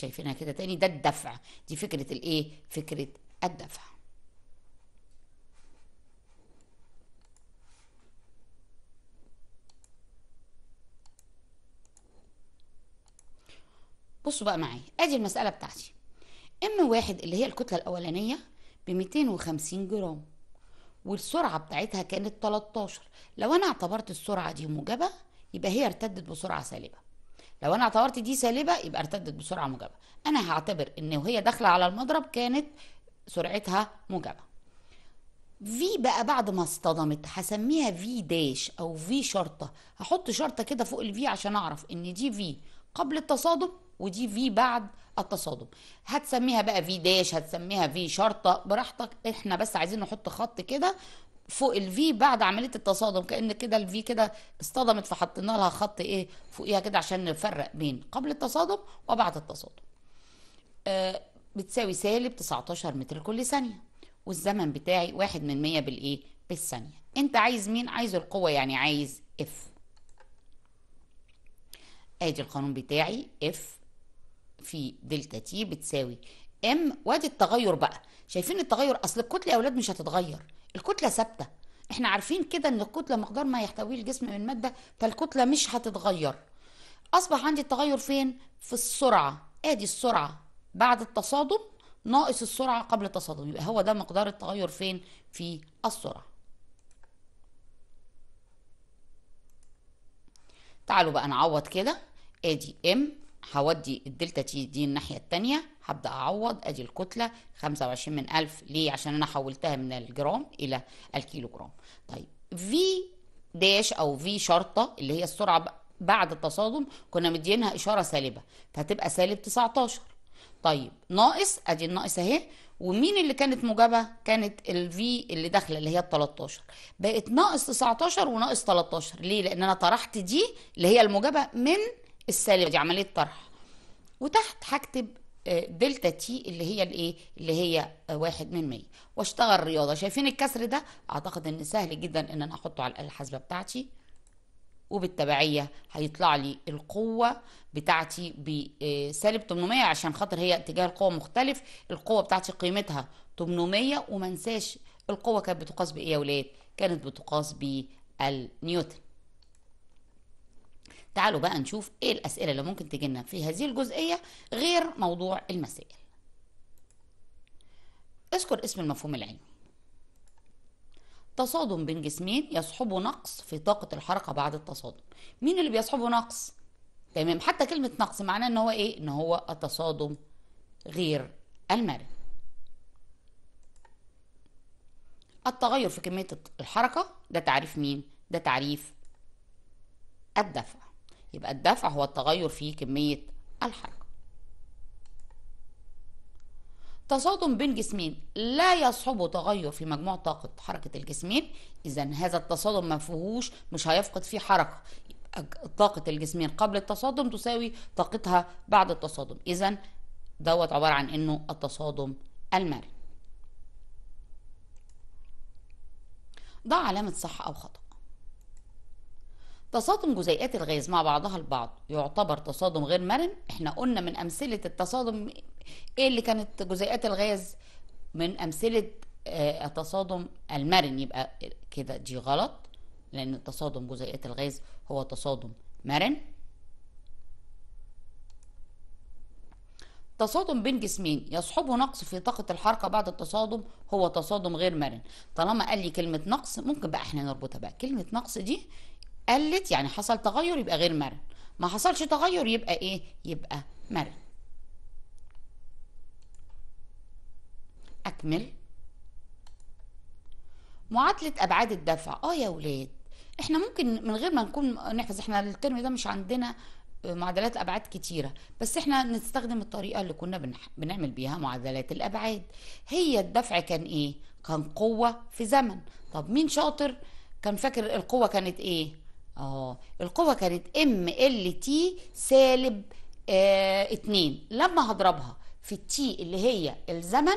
شايفينها كده تاني ده الدفع دي فكرة الايه فكرة الدفع بصوا بقى معايا ادي المسألة بتاعتي ام واحد اللي هي الكتلة الاولانية ب 250 جرام والسرعة بتاعتها كانت 13 لو انا اعتبرت السرعة دي موجبة يبقى هي ارتدت بسرعة سالبة لو انا اعتبرت دي سالبه يبقى ارتدت بسرعه موجبه انا هعتبر ان وهي داخله على المضرب كانت سرعتها موجبه في بقى بعد ما اصطدمت هسميها في داش او في شرطه هحط شرطه كده فوق الفي عشان اعرف ان دي في قبل التصادم ودي في بعد التصادم هتسميها بقى في داش هتسميها في شرطه براحتك احنا بس عايزين نحط خط كده فوق الفي بعد عمليه التصادم كان كده الفي كده اصطدمت فحطينا لها خط ايه فوقيها كده عشان نفرق بين قبل التصادم وبعد التصادم آه بتساوي سالب 19 متر كل ثانيه والزمن بتاعي واحد من 100 بالايه بالثانيه انت عايز مين عايز القوه يعني عايز اف ادي القانون بتاعي اف في دلتا تي بتساوي ام وادي التغير بقى شايفين التغير اصل الكتله يا اولاد مش هتتغير الكتله ثابته احنا عارفين كده ان الكتله مقدار ما يحتويه الجسم من ماده فالكتله مش هتتغير اصبح عندي التغير فين في السرعه ادي السرعه بعد التصادم ناقص السرعه قبل التصادم يبقى هو ده مقدار التغير فين في السرعه تعالوا بقى نعوض كده ادي ام هودي الدلتا تي دي الناحية التانية هبدأ أعوض أدي الكتلة 25 من ألف ليه عشان أنا حولتها من الجرام إلى الكيلو جرام طيب في داش أو في شرطة اللي هي السرعة بعد التصادم كنا مدينها إشارة سالبة فهتبقى سالب 19 طيب ناقص ادي الناقص اهي ومين اللي كانت موجبه كانت الفي اللي داخله اللي هي ال 13 بقت ناقص 19 وناقص 13 ليه لان انا طرحت دي اللي هي الموجبه من السالبه دي عمليه طرح وتحت هكتب آه، دلتا تي اللي هي الايه اللي هي آه، واحد من 100 واشتغل رياضه شايفين الكسر ده اعتقد ان سهل جدا ان انا احطه على الاله الحاسبه بتاعتي وبالتبعيه هيطلع لي القوه بتاعتي بسالب آه، 800 عشان خاطر هي اتجاه القوه مختلف القوه بتاعتي قيمتها 800 وما انساش القوه كانت بتقاس بايه يا ولاد كانت بتقاس بالنيوتن تعالوا بقى نشوف ايه الاسئله اللي ممكن تجينا في هذه الجزئيه غير موضوع المسائل اذكر اسم المفهوم العلمي تصادم بين جسمين يصحبه نقص في طاقة الحركة بعد التصادم مين اللي بيصحبه نقص؟ تمام حتى كلمة نقص معناه ان هو ايه؟ ان هو التصادم غير المرن التغير في كمية الحركة ده تعريف مين؟ ده تعريف الدفع يبقى الدفع هو التغير في كمية الحركة تصادم بين جسمين لا يصحبه تغير في مجموع طاقة حركة الجسمين إذا هذا التصادم ما فيهوش مش هيفقد فيه حركة طاقة الجسمين قبل التصادم تساوي طاقتها بعد التصادم إذا دوت عبارة عن إنه التصادم المرن ضع علامة صح أو خطأ تصادم جزيئات الغاز مع بعضها البعض يعتبر تصادم غير مرن احنا قلنا من امثله التصادم ايه اللي كانت جزيئات الغاز من امثله آه، التصادم المرن يبقى كده دي غلط لان تصادم جزيئات الغاز هو تصادم مرن تصادم بين جسمين يصحبه نقص في طاقة الحركة بعد التصادم هو تصادم غير مرن طالما قال لي كلمة نقص ممكن بقى احنا نربطها بقى كلمة نقص دي قلت يعني حصل تغير يبقى غير مرن ما حصلش تغير يبقى ايه يبقى مرن اكمل معادله ابعاد الدفع اه يا ولاد احنا ممكن من غير ما نكون نحفظ احنا الترم ده مش عندنا معادلات ابعاد كتيره بس احنا نستخدم الطريقه اللي كنا بنح... بنعمل بيها معادلات الابعاد هي الدفع كان ايه كان قوه في زمن طب مين شاطر كان فاكر القوه كانت ايه اهو القوه كانت ام ال تي سالب آه اتنين لما هضربها في التي اللي هي الزمن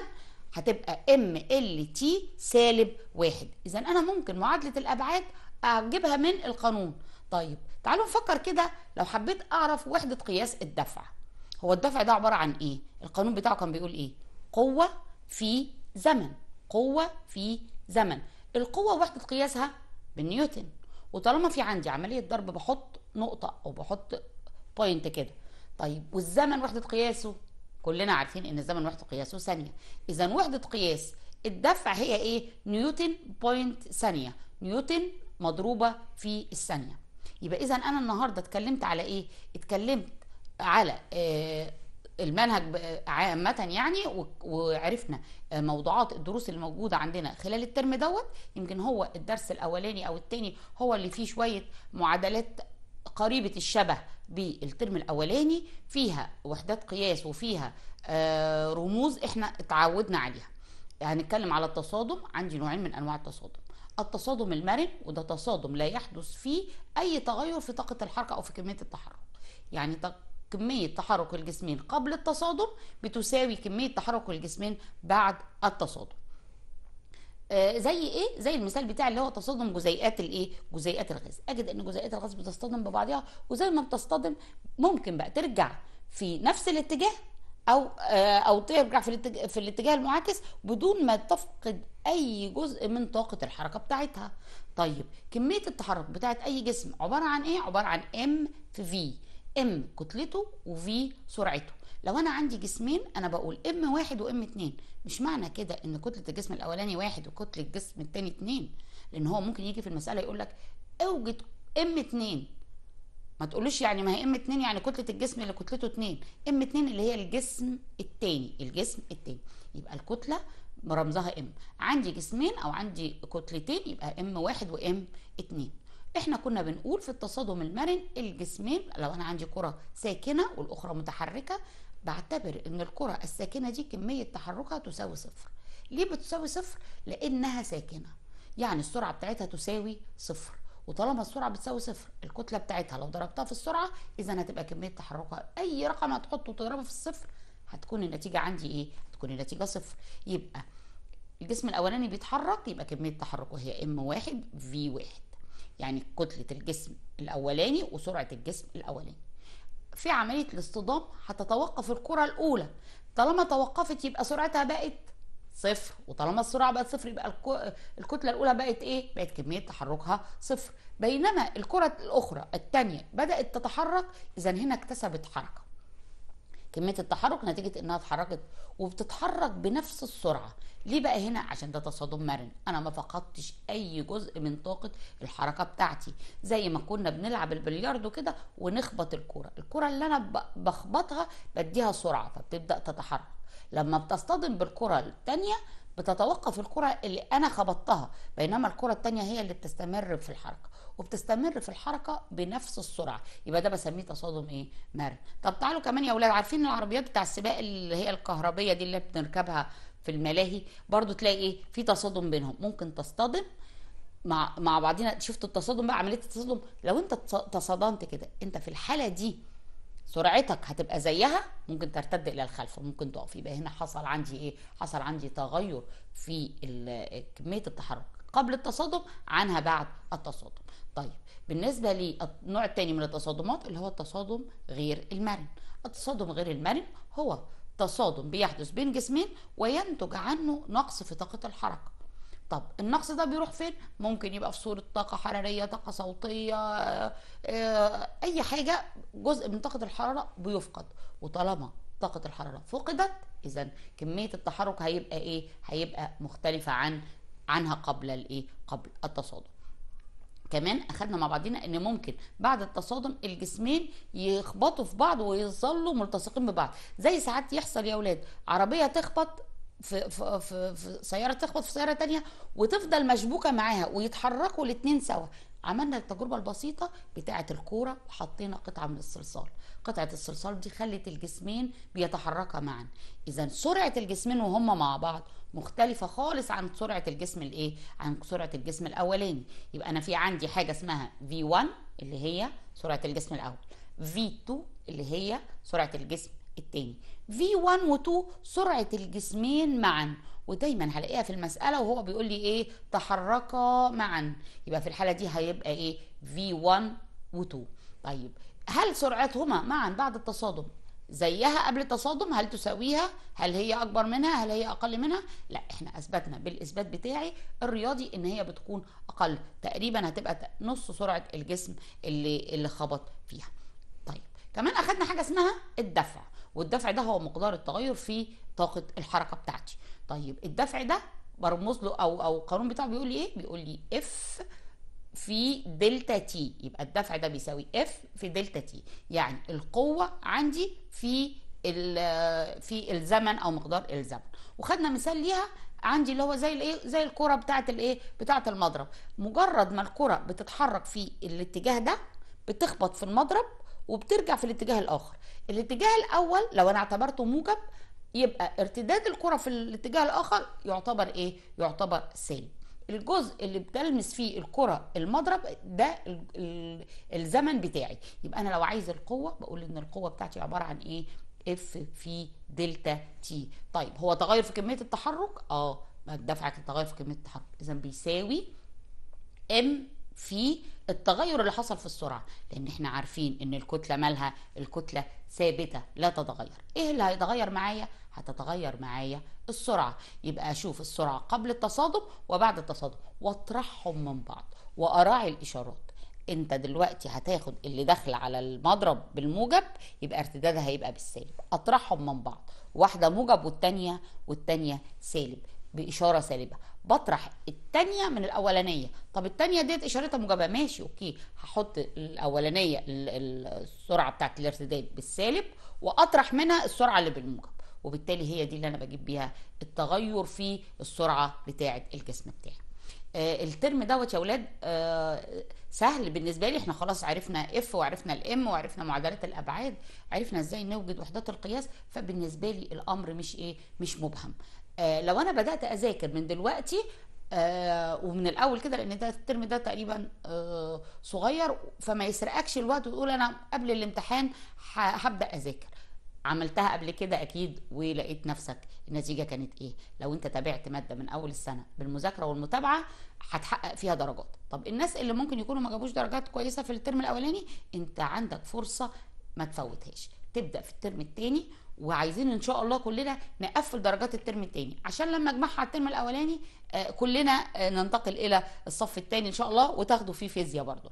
هتبقى ام ال تي سالب واحد اذا انا ممكن معادله الابعاد اجيبها من القانون طيب تعالوا نفكر كده لو حبيت اعرف وحده قياس الدفع هو الدفع ده عباره عن ايه القانون بتاعه كان بيقول ايه قوه في زمن قوه في زمن القوه وحده قياسها بالنيوتن وطالما في عندي عمليه ضرب بحط نقطه او بحط بوينت كده طيب والزمن وحده قياسه كلنا عارفين ان الزمن وحده قياسه ثانيه اذا وحده قياس الدفع هي ايه نيوتن بوينت ثانيه نيوتن مضروبه في الثانيه يبقى اذا انا النهارده اتكلمت على ايه اتكلمت على آه المنهج عامة يعني وعرفنا موضوعات الدروس اللي موجودة عندنا خلال الترم دوت يمكن هو الدرس الأولاني أو التاني هو اللي فيه شوية معادلات قريبة الشبه بالترم الأولاني فيها وحدات قياس وفيها آه، رموز احنا اتعودنا عليها هنتكلم على التصادم عندي نوعين من أنواع التصادم التصادم المرن وده تصادم لا يحدث فيه أي تغير في طاقة الحركة أو في كمية التحرك يعني كمية تحرك الجسمين قبل التصادم بتساوي كمية تحرك الجسمين بعد التصادم آه، زي ايه زي المثال بتاع اللي هو تصادم جزيئات الايه جزيئات الغاز اجد ان جزيئات الغاز بتصطدم ببعضها وزي ما بتصطدم ممكن بقى ترجع في نفس الاتجاه او آه، او ترجع في الاتجاه في الاتجاه المعاكس بدون ما تفقد اي جزء من طاقه الحركه بتاعتها طيب كميه التحرك بتاعت اي جسم عباره عن ايه عباره عن ام في في ام كتلته وفي سرعته لو انا عندي جسمين انا بقول ام واحد وام اتنين مش معنى كده ان كتله الجسم الاولاني واحد وكتله الجسم التاني اتنين لان هو ممكن يجي في المساله يقول لك اوجد ام اتنين ما تقولوش يعني ما هي ام اتنين يعني كتله الجسم اللي كتلته اتنين ام اتنين اللي هي الجسم التاني الجسم التاني يبقى الكتله رمزها ام عندي جسمين او عندي كتلتين يبقى ام واحد وام اتنين احنا كنا بنقول في التصادم المرن الجسمين لو انا عندي كره ساكنه والاخرى متحركه بعتبر ان الكره الساكنه دي كميه تحركها تساوي صفر ليه بتساوي صفر لانها ساكنه يعني السرعه بتاعتها تساوي صفر وطالما السرعه بتساوي صفر الكتله بتاعتها لو ضربتها في السرعه اذا هتبقى كميه تحركها اي رقم هتحطه وتضربه في الصفر هتكون النتيجه عندي ايه هتكون النتيجه صفر يبقى الجسم الاولاني بيتحرك يبقى كميه تحركه هي ام واحد في واحد يعني كتله الجسم الاولاني وسرعه الجسم الاولاني في عمليه الاصطدام هتتوقف الكره الاولى طالما توقفت يبقى سرعتها بقت صفر وطالما السرعه بقت صفر يبقى الكتله الاولى بقت ايه بقت كميه تحركها صفر بينما الكره الاخرى الثانيه بدات تتحرك اذا هنا اكتسبت حركه كميه التحرك نتيجه انها اتحركت وبتتحرك بنفس السرعه ليه بقى هنا عشان ده تصادم مرن انا ما فقدتش اي جزء من طاقه الحركه بتاعتي زي ما كنا بنلعب البلياردو كده ونخبط الكره الكره اللي انا بخبطها بديها سرعه فبتبدا تتحرك لما بتصطدم بالكره الثانيه بتتوقف الكرة اللي أنا خبطتها بينما الكرة الثانيه هي اللي بتستمر في الحركة وبتستمر في الحركة بنفس السرعة يبقى ده بسميه تصادم إيه مرن طب تعالوا كمان يا أولاد عارفين العربيات بتاع السباق اللي هي الكهربية دي اللي بنركبها في الملاهي برضو تلاقي إيه في تصادم بينهم ممكن تصطدم مع مع بعضينا شفتوا التصادم بقى عمليه التصادم لو انت تصادمت كده انت في الحاله دي سرعتك هتبقى زيها ممكن ترتد الى الخلف وممكن تقف يبقى هنا حصل عندي ايه حصل عندي تغير في كميه التحرك قبل التصادم عنها بعد التصادم طيب بالنسبه للنوع الثاني من التصادمات اللي هو التصادم غير المرن التصادم غير المرن هو تصادم بيحدث بين جسمين وينتج عنه نقص في طاقه الحركه طب النقص ده بيروح فين ممكن يبقى في صوره طاقه حراريه طاقه صوتيه آه، آه، اي حاجه جزء من طاقه الحراره بيفقد وطالما طاقه الحراره فقدت اذا كميه التحرك هيبقى ايه هيبقى مختلفه عن عنها قبل الايه قبل التصادم كمان اخدنا مع بعضنا ان ممكن بعد التصادم الجسمين يخبطوا في بعض ويظلوا ملتصقين ببعض زي ساعات يحصل يا اولاد عربيه تخبط في في في, في سياره تخبط في سياره تانية وتفضل مشبوكه معاها ويتحركوا الاثنين سوا عملنا التجربه البسيطه بتاعه الكوره وحطينا قطعه من الصلصال قطعه الصلصال دي خلت الجسمين بيتحركا معا اذا سرعه الجسمين وهم مع بعض مختلفة خالص عن سرعة الجسم الايه؟ عن سرعة الجسم الاولاني، يبقى انا في عندي حاجة اسمها V1 اللي هي سرعة الجسم الاول، V2 اللي هي سرعة الجسم التاني في 1 و2 سرعة الجسمين معا ودايما هلاقيها في المسألة وهو بيقول لي ايه تحركا معا يبقى في الحالة دي هيبقى ايه في 1 و2 طيب هل سرعتهما معا بعد التصادم زيها قبل التصادم هل تساويها هل هي اكبر منها هل هي اقل منها لا احنا اثبتنا بالاثبات بتاعي الرياضي ان هي بتكون اقل تقريبا هتبقى نص سرعه الجسم اللي اللي خبط فيها طيب كمان اخدنا حاجه اسمها الدفع والدفع ده هو مقدار التغير في طاقه الحركه بتاعتي طيب الدفع ده برمز له او او القانون بتاعه بيقول لي ايه بيقول لي اف في دلتا تي يبقى الدفع ده بيساوي اف في دلتا تي يعني القوه عندي في في الزمن او مقدار الزمن وخدنا مثال ليها عندي اللي هو زي الايه زي الكره بتاعه الايه بتاعه المضرب مجرد ما الكره بتتحرك في الاتجاه ده بتخبط في المضرب وبترجع في الاتجاه الاخر الاتجاه الاول لو انا اعتبرته موجب يبقى ارتداد الكره في الاتجاه الاخر يعتبر ايه يعتبر سالب الجزء اللي بتلمس فيه الكره المضرب ده الزمن بتاعي يبقى انا لو عايز القوه بقول ان القوه بتاعتي عباره عن ايه اف في دلتا تي طيب هو تغير في كميه التحرك اه دفعك التغير في كميه التحرك اذا بيساوي ام في التغير اللي حصل في السرعه لان احنا عارفين ان الكتله مالها الكتله ثابته لا تتغير ايه اللي هيتغير معايا هتتغير معايا السرعه يبقى اشوف السرعه قبل التصادم وبعد التصادم واطرحهم من بعض واراعي الاشارات انت دلوقتي هتاخد اللي داخله على المضرب بالموجب يبقى ارتدادها هيبقى بالسالب اطرحهم من بعض واحده موجب والتانيه والتانيه سالب باشاره سالبه بطرح التانية من الأولانية طب التانية ديت إشارتها موجبة ماشي أوكي هحط الأولانية السرعة بتاعت الارتداد بالسالب وأطرح منها السرعة اللي بالموجب وبالتالي هي دي اللي أنا بجيب بيها التغير في السرعة بتاعة الجسم بتاعي آه الترم دوت يا ولاد آه سهل بالنسبه لي احنا خلاص عرفنا اف وعرفنا الام وعرفنا معادلات الابعاد عرفنا ازاي نوجد وحدات القياس فبالنسبه لي الامر مش ايه مش مبهم آه، لو انا بدات اذاكر من دلوقتي آه ومن الاول كده لان ده الترم ده تقريبا آه صغير فما يسرقكش الوقت وتقول انا قبل الامتحان هبدا اذاكر عملتها قبل كده اكيد ولقيت نفسك النتيجه كانت ايه لو انت تابعت ماده من اول السنه بالمذاكره والمتابعه هتحقق فيها درجات طب الناس اللي ممكن يكونوا ما جابوش درجات كويسه في الترم الاولاني انت عندك فرصه ما تفوتهاش تبدا في الترم الثاني وعايزين ان شاء الله كلنا نقفل درجات الترم الثاني عشان لما اجمعها على الترم الاولاني آه، كلنا آه، ننتقل الى الصف الثاني ان شاء الله وتاخدوا فيه فيزياء برضه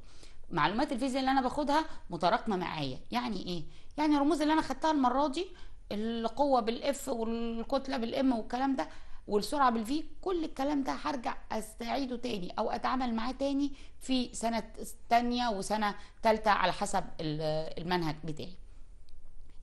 معلومات الفيزياء اللي انا باخدها متراكمه معايا يعني ايه يعني الرموز اللي انا خدتها المره دي القوه بالاف والكتله بالام والكلام ده والسرعه بالفي كل الكلام ده هرجع استعيده تاني او اتعامل معاه تاني في سنه تانية وسنه تالتة على حسب المنهج بتاعي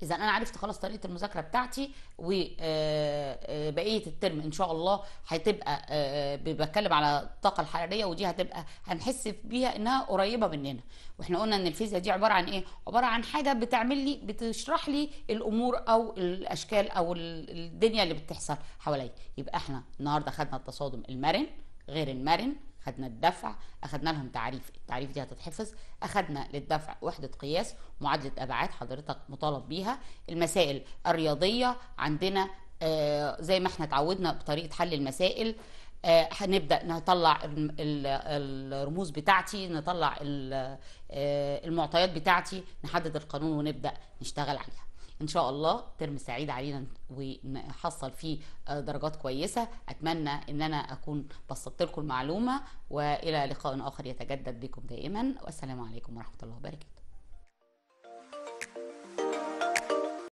اذا انا عرفت خلاص طريقه المذاكره بتاعتي وبقيه آه، آه، الترم ان شاء الله هتبقى آه، بتكلم على الطاقه الحراريه ودي هتبقى هنحس بيها انها قريبه مننا واحنا قلنا ان الفيزياء دي عباره عن ايه عباره عن حاجه بتعمل لي بتشرح لي الامور او الاشكال او الدنيا اللي بتحصل حواليا يبقى احنا النهارده خدنا التصادم المرن غير المرن خدنا الدفع اخدنا لهم تعريف التعريف دي هتتحفظ اخدنا للدفع وحده قياس معادله ابعاد حضرتك مطالب بيها المسائل الرياضيه عندنا آه زي ما احنا اتعودنا بطريقه حل المسائل آه هنبدا نطلع الرموز بتاعتي نطلع آه، المعطيات بتاعتي نحدد القانون ونبدا نشتغل عليها ان شاء الله ترم سعيد علينا ونحصل فيه آه، درجات كويسه اتمنى ان انا اكون بسطت لكم المعلومه والى لقاء اخر يتجدد بكم دائما والسلام عليكم ورحمه الله وبركاته